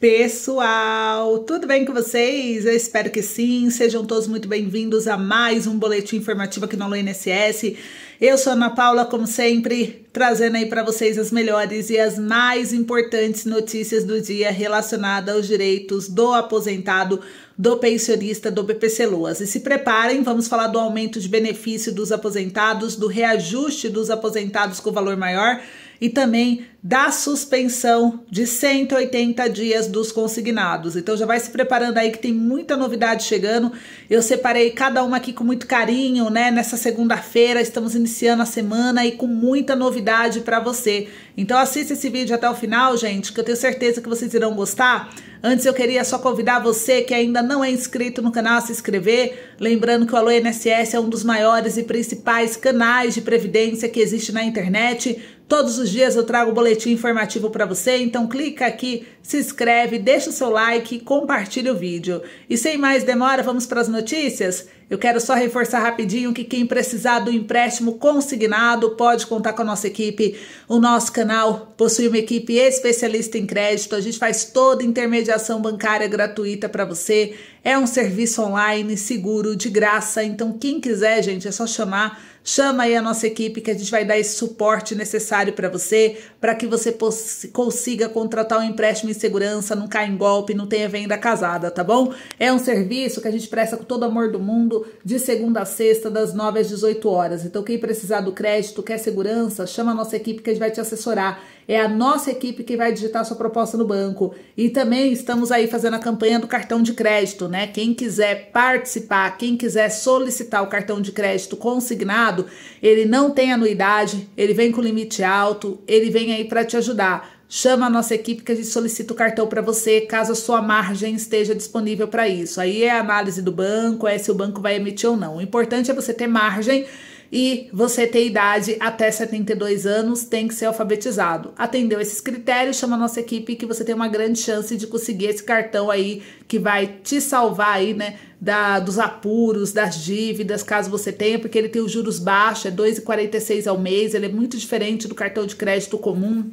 Pessoal, tudo bem com vocês? Eu espero que sim. Sejam todos muito bem-vindos a mais um boletim informativo aqui no Alô INSS. Eu sou Ana Paula, como sempre, trazendo aí para vocês as melhores e as mais importantes notícias do dia relacionadas aos direitos do aposentado, do pensionista, do BPC Loas. E se preparem, vamos falar do aumento de benefício dos aposentados, do reajuste dos aposentados com valor maior e também da suspensão de 180 dias dos consignados. Então já vai se preparando aí que tem muita novidade chegando. Eu separei cada uma aqui com muito carinho, né? Nessa segunda-feira estamos iniciando a semana e com muita novidade para você. Então assista esse vídeo até o final, gente, que eu tenho certeza que vocês irão gostar. Antes eu queria só convidar você que ainda não é inscrito no canal a se inscrever, lembrando que o Alô INSS é um dos maiores e principais canais de previdência que existe na internet Todos os dias eu trago boletim informativo para você, então clica aqui, se inscreve, deixa o seu like, compartilha o vídeo. E sem mais demora, vamos para as notícias? Eu quero só reforçar rapidinho que quem precisar do empréstimo consignado pode contar com a nossa equipe. O nosso canal possui uma equipe especialista em crédito. A gente faz toda intermediação bancária gratuita para você. É um serviço online seguro, de graça. Então, quem quiser, gente, é só chamar. Chama aí a nossa equipe que a gente vai dar esse suporte necessário para você, para que você consiga contratar um empréstimo em segurança, não caia em golpe, não tenha venda casada, tá bom? É um serviço que a gente presta com todo amor do mundo, de segunda a sexta, das 9 às 18 horas. Então, quem precisar do crédito, quer segurança, chama a nossa equipe que a gente vai te assessorar. É a nossa equipe que vai digitar sua proposta no banco. E também estamos aí fazendo a campanha do cartão de crédito, né? Quem quiser participar, quem quiser solicitar o cartão de crédito consignado, ele não tem anuidade, ele vem com limite alto, ele vem aí para te ajudar. Chama a nossa equipe que a gente solicita o cartão para você, caso a sua margem esteja disponível para isso. Aí é a análise do banco, é se o banco vai emitir ou não. O importante é você ter margem e você tem idade até 72 anos, tem que ser alfabetizado. Atendeu esses critérios, chama a nossa equipe que você tem uma grande chance de conseguir esse cartão aí que vai te salvar aí, né, da, dos apuros, das dívidas, caso você tenha, porque ele tem os juros baixos, é 2,46 ao mês, ele é muito diferente do cartão de crédito comum.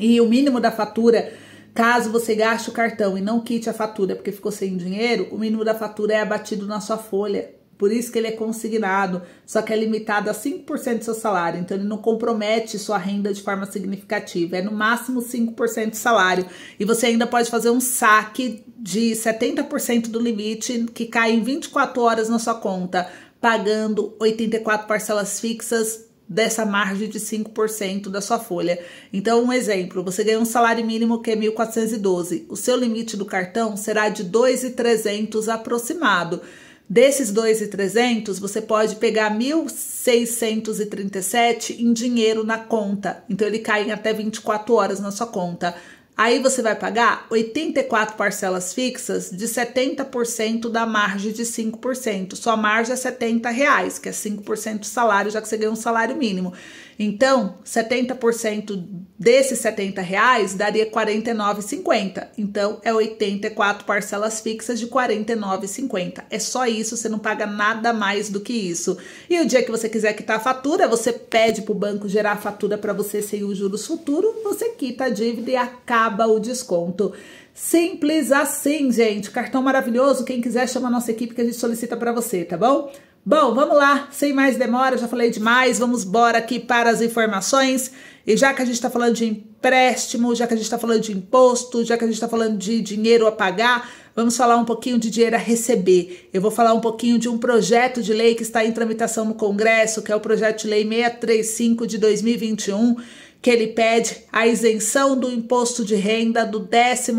E o mínimo da fatura Caso você gaste o cartão e não quite a fatura porque ficou sem dinheiro, o mínimo da fatura é abatido na sua folha. Por isso que ele é consignado, só que é limitado a 5% do seu salário, então ele não compromete sua renda de forma significativa, é no máximo 5% do salário. E você ainda pode fazer um saque de 70% do limite, que cai em 24 horas na sua conta, pagando 84 parcelas fixas dessa margem de 5% da sua folha. Então, um exemplo, você ganha um salário mínimo que é 1.412. O seu limite do cartão será de 2.300 aproximado. Desses 2,300, você pode pegar 1.637 em dinheiro na conta. Então ele cai em até 24 horas na sua conta. Aí você vai pagar 84 parcelas fixas de 70% da margem de 5%. Sua margem é R$ reais, que é 5% do salário, já que você ganha um salário mínimo. Então, 70% desses 70 reais daria 49,50. Então, é 84 parcelas fixas de 49,50. É só isso, você não paga nada mais do que isso. E o dia que você quiser quitar a fatura, você pede para o banco gerar a fatura para você sem os juros futuros, você quita a dívida e acaba o desconto. Simples assim, gente. Cartão maravilhoso. Quem quiser, chama a nossa equipe que a gente solicita para você, tá bom? Bom, vamos lá, sem mais demora, já falei demais, vamos bora aqui para as informações. E já que a gente está falando de empréstimo, já que a gente está falando de imposto, já que a gente está falando de dinheiro a pagar, vamos falar um pouquinho de dinheiro a receber. Eu vou falar um pouquinho de um projeto de lei que está em tramitação no Congresso, que é o projeto de lei 635 de 2021, que ele pede a isenção do imposto de renda do 13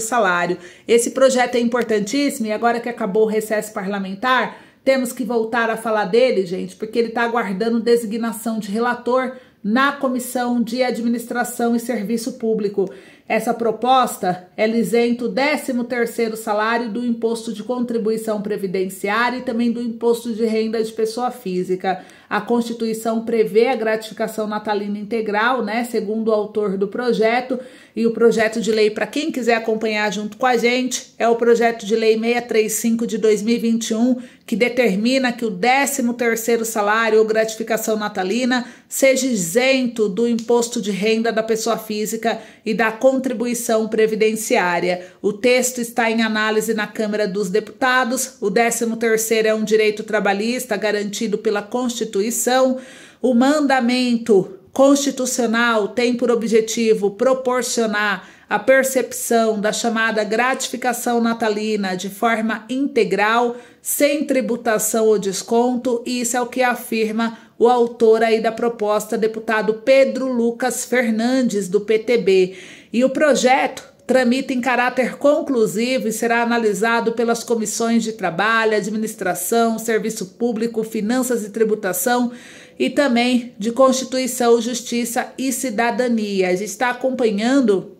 salário. Esse projeto é importantíssimo e agora que acabou o recesso parlamentar, temos que voltar a falar dele, gente, porque ele está aguardando designação de relator na Comissão de Administração e Serviço Público. Essa proposta ela isenta o 13º salário do imposto de contribuição previdenciária e também do imposto de renda de pessoa física. A Constituição prevê a gratificação natalina integral, né, segundo o autor do projeto, e o projeto de lei para quem quiser acompanhar junto com a gente é o projeto de lei 635 de 2021, que determina que o 13º salário ou gratificação natalina seja isento do imposto de renda da pessoa física e da contribuição previdenciária. O texto está em análise na Câmara dos Deputados. O 13º é um direito trabalhista garantido pela Constituição. O mandamento constitucional tem por objetivo proporcionar a percepção da chamada gratificação natalina de forma integral, sem tributação ou desconto, e isso é o que afirma o autor aí da proposta, deputado Pedro Lucas Fernandes, do PTB. E o projeto tramita em caráter conclusivo e será analisado pelas comissões de trabalho, administração, serviço público, finanças e tributação e também de Constituição, Justiça e Cidadania. A gente está acompanhando,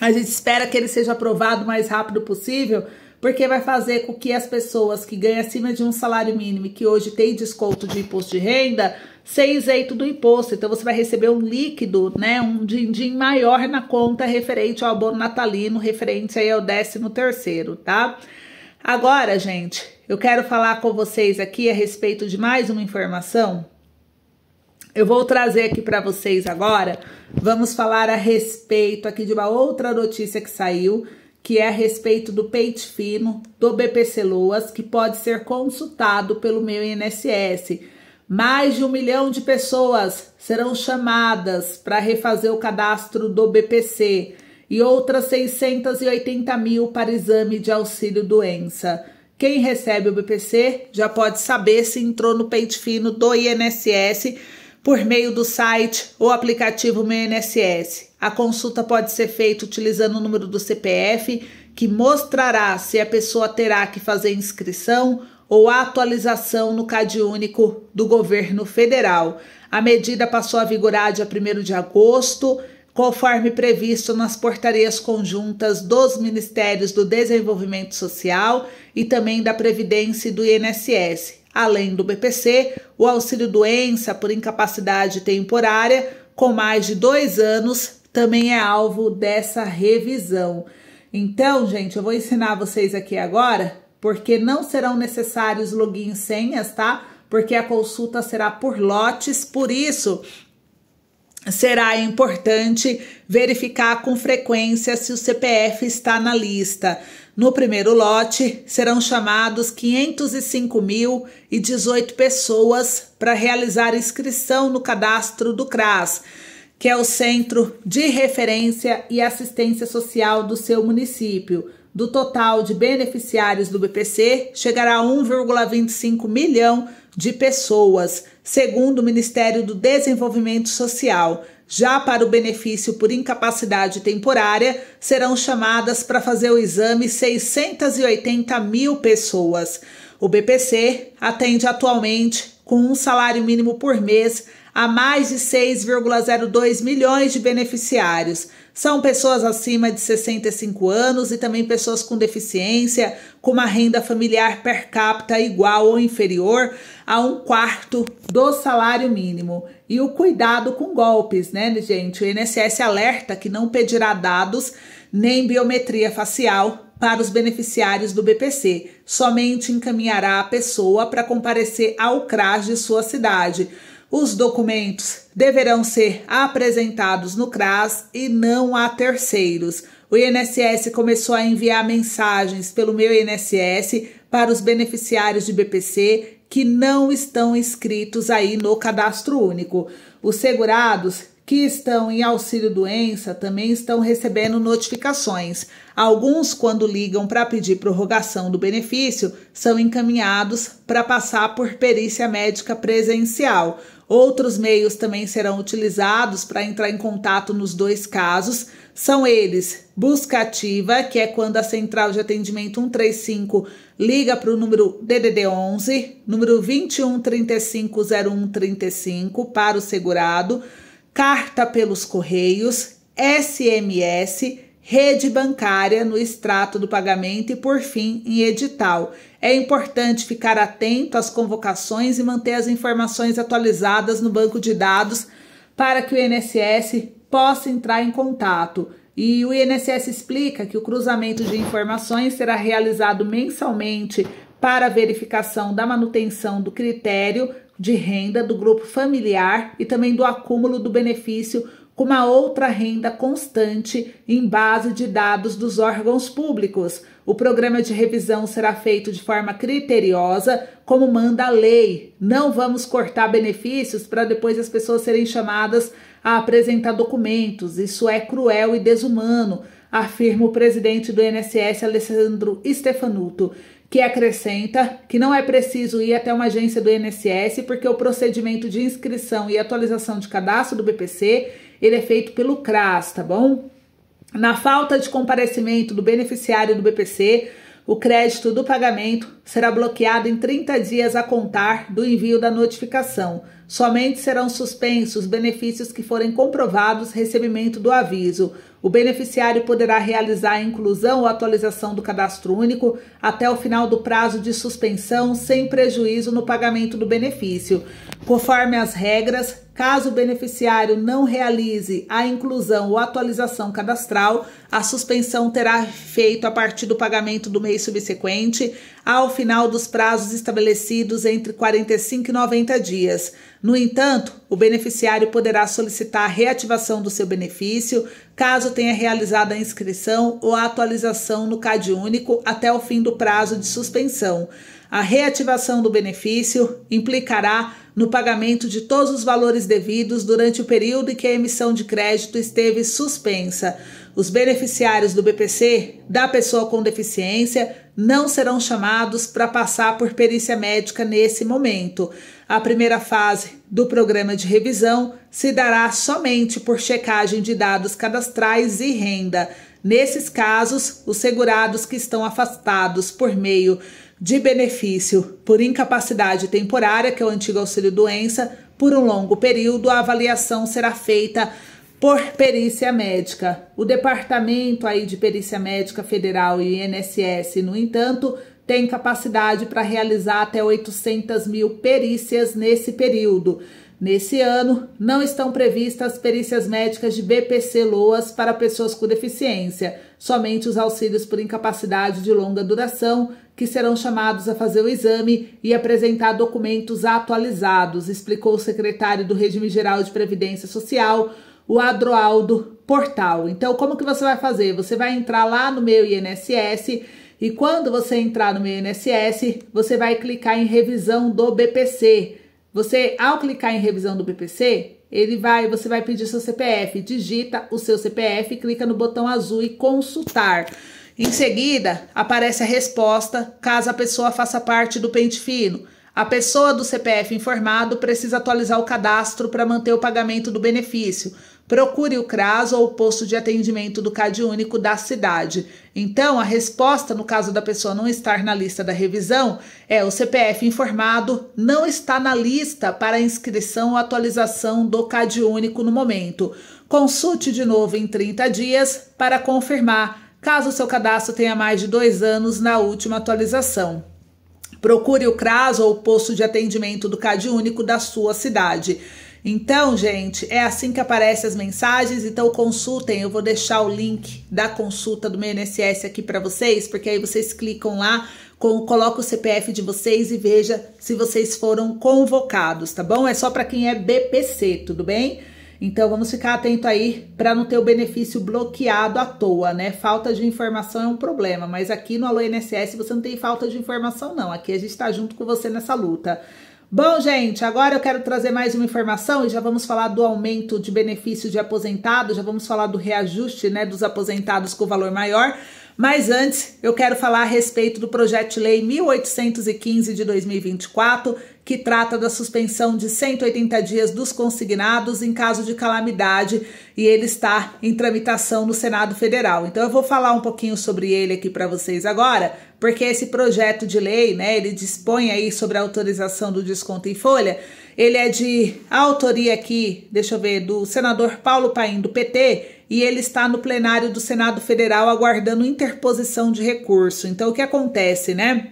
a gente espera que ele seja aprovado o mais rápido possível porque vai fazer com que as pessoas que ganham acima de um salário mínimo e que hoje tem desconto de imposto de renda seja isento do imposto. Então você vai receber um líquido, né, um din-din maior na conta referente ao abono natalino, referente aí ao décimo terceiro, tá? Agora, gente, eu quero falar com vocês aqui a respeito de mais uma informação. Eu vou trazer aqui para vocês agora. Vamos falar a respeito aqui de uma outra notícia que saiu que é a respeito do peito fino do BPC Loas, que pode ser consultado pelo meu INSS. Mais de um milhão de pessoas serão chamadas para refazer o cadastro do BPC e outras 680 mil para exame de auxílio doença. Quem recebe o BPC já pode saber se entrou no peito fino do INSS por meio do site ou aplicativo Meu INSS. A consulta pode ser feita utilizando o número do CPF, que mostrará se a pessoa terá que fazer inscrição ou atualização no CAD único do governo federal. A medida passou a vigorar dia 1 de agosto, conforme previsto nas portarias conjuntas dos Ministérios do Desenvolvimento Social e também da Previdência e do INSS além do BPC, o auxílio doença por incapacidade temporária com mais de dois anos também é alvo dessa revisão. Então, gente, eu vou ensinar vocês aqui agora, porque não serão necessários login e senhas, tá? Porque a consulta será por lotes, por isso será importante verificar com frequência se o CPF está na lista. No primeiro lote, serão chamados 505.018 pessoas para realizar inscrição no cadastro do CRAS, que é o Centro de Referência e Assistência Social do seu município. Do total de beneficiários do BPC, chegará a 1,25 milhão de pessoas, segundo o Ministério do Desenvolvimento Social. Já para o benefício por incapacidade temporária, serão chamadas para fazer o exame 680 mil pessoas. O BPC atende atualmente, com um salário mínimo por mês, a mais de 6,02 milhões de beneficiários. São pessoas acima de 65 anos e também pessoas com deficiência, com uma renda familiar per capita igual ou inferior a um quarto do salário mínimo. E o cuidado com golpes, né, gente? O INSS alerta que não pedirá dados nem biometria facial para os beneficiários do BPC. Somente encaminhará a pessoa para comparecer ao CRAS de sua cidade. Os documentos deverão ser apresentados no CRAS e não a terceiros. O INSS começou a enviar mensagens pelo meu INSS para os beneficiários de BPC que não estão inscritos aí no cadastro único. Os segurados que estão em auxílio doença também estão recebendo notificações. Alguns, quando ligam para pedir prorrogação do benefício, são encaminhados para passar por perícia médica presencial. Outros meios também serão utilizados para entrar em contato nos dois casos. São eles: busca ativa, que é quando a central de atendimento 135 liga para o número DDD 11, número 21 35 01 35 para o segurado carta pelos correios, SMS, rede bancária no extrato do pagamento e, por fim, em edital. É importante ficar atento às convocações e manter as informações atualizadas no banco de dados para que o INSS possa entrar em contato. E o INSS explica que o cruzamento de informações será realizado mensalmente para verificação da manutenção do critério de renda do grupo familiar e também do acúmulo do benefício com uma outra renda constante em base de dados dos órgãos públicos. O programa de revisão será feito de forma criteriosa, como manda a lei. Não vamos cortar benefícios para depois as pessoas serem chamadas a apresentar documentos. Isso é cruel e desumano, afirma o presidente do INSS, Alessandro Stefanuto que acrescenta que não é preciso ir até uma agência do INSS, porque o procedimento de inscrição e atualização de cadastro do BPC, ele é feito pelo CRAS, tá bom? Na falta de comparecimento do beneficiário do BPC, o crédito do pagamento será bloqueado em 30 dias a contar do envio da notificação. Somente serão suspensos benefícios que forem comprovados recebimento do aviso. O beneficiário poderá realizar a inclusão ou atualização do cadastro único até o final do prazo de suspensão, sem prejuízo no pagamento do benefício. Conforme as regras, caso o beneficiário não realize a inclusão ou atualização cadastral, a suspensão terá feito a partir do pagamento do mês subsequente, ao final dos prazos estabelecidos entre 45 e 90 dias. No entanto, o beneficiário poderá solicitar a reativação do seu benefício caso tenha realizado a inscrição ou a atualização no CAD único até o fim do prazo de suspensão. A reativação do benefício implicará no pagamento de todos os valores devidos durante o período em que a emissão de crédito esteve suspensa. Os beneficiários do BPC da pessoa com deficiência não serão chamados para passar por perícia médica nesse momento. A primeira fase do programa de revisão se dará somente por checagem de dados cadastrais e renda. Nesses casos, os segurados que estão afastados por meio de benefício por incapacidade temporária, que é o antigo auxílio-doença, por um longo período, a avaliação será feita por perícia médica. O Departamento aí de Perícia Médica Federal e INSS, no entanto, tem capacidade para realizar até 800 mil perícias nesse período. Nesse ano, não estão previstas perícias médicas de BPC Loas para pessoas com deficiência, somente os auxílios por incapacidade de longa duração, que serão chamados a fazer o exame e apresentar documentos atualizados, explicou o secretário do Regime Geral de Previdência Social, o Adroaldo Portal. Então, como que você vai fazer? Você vai entrar lá no meu INSS e quando você entrar no meu INSS, você vai clicar em revisão do BPC. Você, ao clicar em revisão do BPC, ele vai, você vai pedir seu CPF, digita o seu CPF, clica no botão azul e consultar. Em seguida, aparece a resposta caso a pessoa faça parte do pente fino. A pessoa do CPF informado precisa atualizar o cadastro para manter o pagamento do benefício. Procure o CRAS ou o posto de atendimento do CadÚnico da cidade. Então, a resposta, no caso da pessoa não estar na lista da revisão, é o CPF informado não está na lista para inscrição ou atualização do CadÚnico no momento. Consulte de novo em 30 dias para confirmar caso o seu cadastro tenha mais de dois anos na última atualização. Procure o CRAS ou o posto de atendimento do CadÚnico da sua cidade. Então, gente, é assim que aparecem as mensagens. Então, consultem. Eu vou deixar o link da consulta do meu INSS aqui para vocês, porque aí vocês clicam lá, com, coloca o CPF de vocês e veja se vocês foram convocados, tá bom? É só para quem é BPC, tudo bem? Então vamos ficar atento aí para não ter o benefício bloqueado à toa, né? Falta de informação é um problema, mas aqui no Alô INSS você não tem falta de informação não. Aqui a gente está junto com você nessa luta. Bom, gente, agora eu quero trazer mais uma informação e já vamos falar do aumento de benefício de aposentado, já vamos falar do reajuste, né, dos aposentados com valor maior. Mas antes, eu quero falar a respeito do projeto de lei 1815 de 2024, que trata da suspensão de 180 dias dos consignados em caso de calamidade e ele está em tramitação no Senado Federal. Então eu vou falar um pouquinho sobre ele aqui para vocês agora, porque esse projeto de lei, né, ele dispõe aí sobre a autorização do desconto em folha. Ele é de autoria aqui, deixa eu ver, do senador Paulo Paim do PT e ele está no plenário do Senado Federal aguardando interposição de recurso. Então o que acontece, né?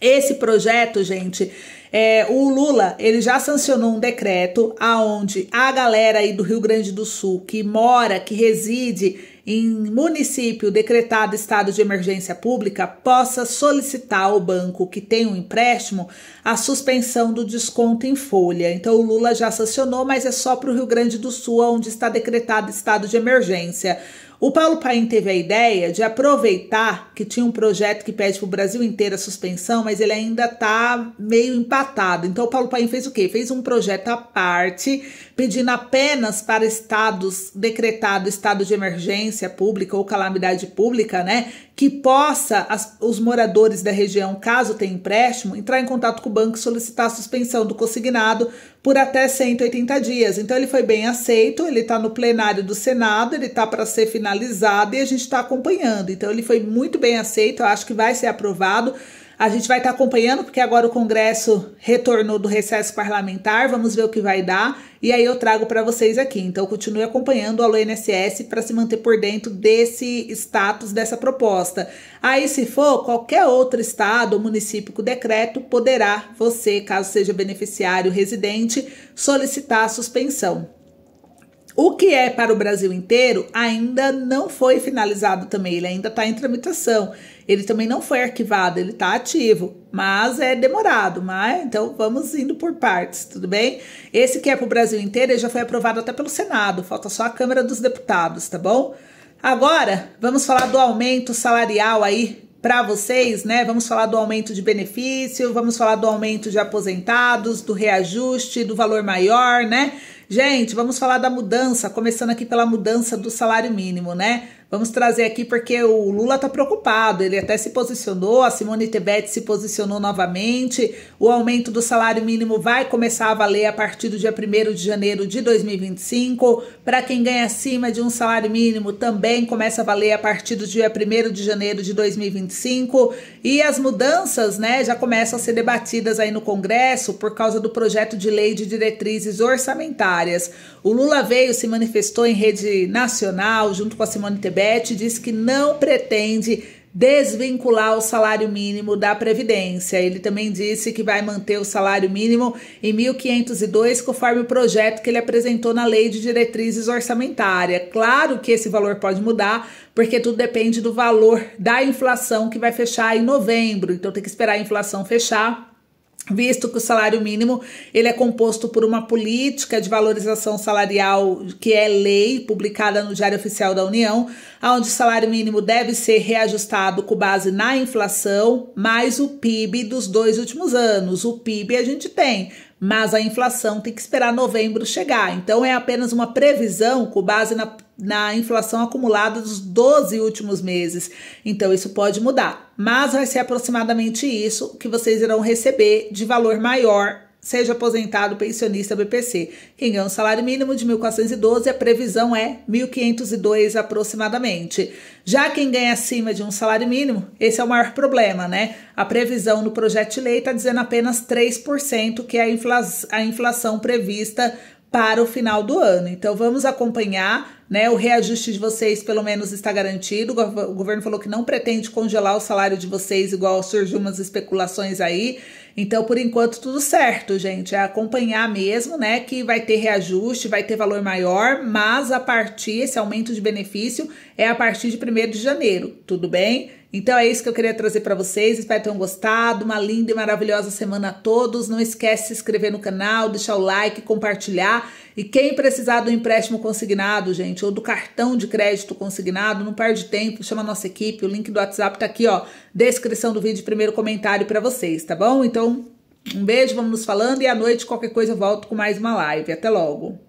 Esse projeto, gente, é, o Lula ele já sancionou um decreto aonde a galera aí do Rio Grande do Sul que mora, que reside em município decretado estado de emergência pública possa solicitar ao banco que tem um empréstimo a suspensão do desconto em folha. Então o Lula já sancionou, mas é só para o Rio Grande do Sul, onde está decretado estado de emergência. O Paulo Paim teve a ideia de aproveitar que tinha um projeto que pede para o Brasil inteiro a suspensão, mas ele ainda está meio empatado. Então o Paulo Paim fez o quê? Fez um projeto à parte pedindo apenas para estados decretado estado de emergência pública ou calamidade pública, né, que possa as, os moradores da região, caso tenha empréstimo, entrar em contato com o banco e solicitar a suspensão do consignado por até 180 dias. Então ele foi bem aceito, ele está no plenário do Senado, ele está para ser finalizado e a gente está acompanhando. Então ele foi muito bem aceito, eu acho que vai ser aprovado. A gente vai estar tá acompanhando, porque agora o Congresso retornou do recesso parlamentar, vamos ver o que vai dar, e aí eu trago para vocês aqui. Então, continue acompanhando o Alô INSS para se manter por dentro desse status, dessa proposta. Aí, se for, qualquer outro estado ou município com decreto, poderá você, caso seja beneficiário residente, solicitar a suspensão. O que é para o Brasil inteiro ainda não foi finalizado também, ele ainda está em tramitação. Ele também não foi arquivado, ele está ativo, mas é demorado, mas então vamos indo por partes, tudo bem? Esse que é para o Brasil inteiro já foi aprovado até pelo Senado, falta só a Câmara dos Deputados, tá bom? Agora vamos falar do aumento salarial aí para vocês, né? Vamos falar do aumento de benefício, vamos falar do aumento de aposentados, do reajuste, do valor maior, né? Gente, vamos falar da mudança, começando aqui pela mudança do salário mínimo, né? Vamos trazer aqui porque o Lula está preocupado, ele até se posicionou, a Simone Tebet se posicionou novamente. O aumento do salário mínimo vai começar a valer a partir do dia 1 de janeiro de 2025. Para quem ganha acima de um salário mínimo, também começa a valer a partir do dia 1 de janeiro de 2025. E as mudanças né, já começam a ser debatidas aí no Congresso por causa do projeto de lei de diretrizes orçamentárias. O Lula veio, se manifestou em rede nacional, junto com a Simone Tebet Odebrecht diz que não pretende desvincular o salário mínimo da Previdência. Ele também disse que vai manter o salário mínimo em 1.502, conforme o projeto que ele apresentou na Lei de Diretrizes Orçamentárias. Claro que esse valor pode mudar, porque tudo depende do valor da inflação que vai fechar em novembro. Então tem que esperar a inflação fechar visto que o salário mínimo ele é composto por uma política de valorização salarial que é lei publicada no Diário Oficial da União, onde o salário mínimo deve ser reajustado com base na inflação mais o PIB dos dois últimos anos. O PIB a gente tem, mas a inflação tem que esperar novembro chegar. Então é apenas uma previsão com base na na inflação acumulada dos 12 últimos meses. Então, isso pode mudar, mas vai ser aproximadamente isso que vocês irão receber de valor maior. Seja aposentado, pensionista, BPC. Quem ganha um salário mínimo de 1.412, a previsão é 1.502 aproximadamente. Já quem ganha acima de um salário mínimo, esse é o maior problema, né? A previsão no projeto de lei está dizendo apenas 3%, que é a, infla a inflação prevista para o final do ano. Então vamos acompanhar, né? O reajuste de vocês pelo menos está garantido. O governo falou que não pretende congelar o salário de vocês, igual surgiu umas especulações aí. Então, por enquanto, tudo certo, gente. É acompanhar mesmo, né? Que vai ter reajuste, vai ter valor maior, mas a partir, esse aumento de benefício é a partir de 1 de janeiro, tudo bem? Então é isso que eu queria trazer para vocês. Espero que tenham gostado. Uma linda e maravilhosa semana a todos. Não esquece de se inscrever no canal, deixar o like, compartilhar. E quem precisar do empréstimo consignado, gente, ou do cartão de crédito consignado, não perde tempo, chama a nossa equipe. O link do WhatsApp tá aqui, ó, descrição do vídeo, primeiro comentário para vocês, tá bom? Então, um beijo, vamos nos falando e à noite qualquer coisa eu volto com mais uma live. Até logo.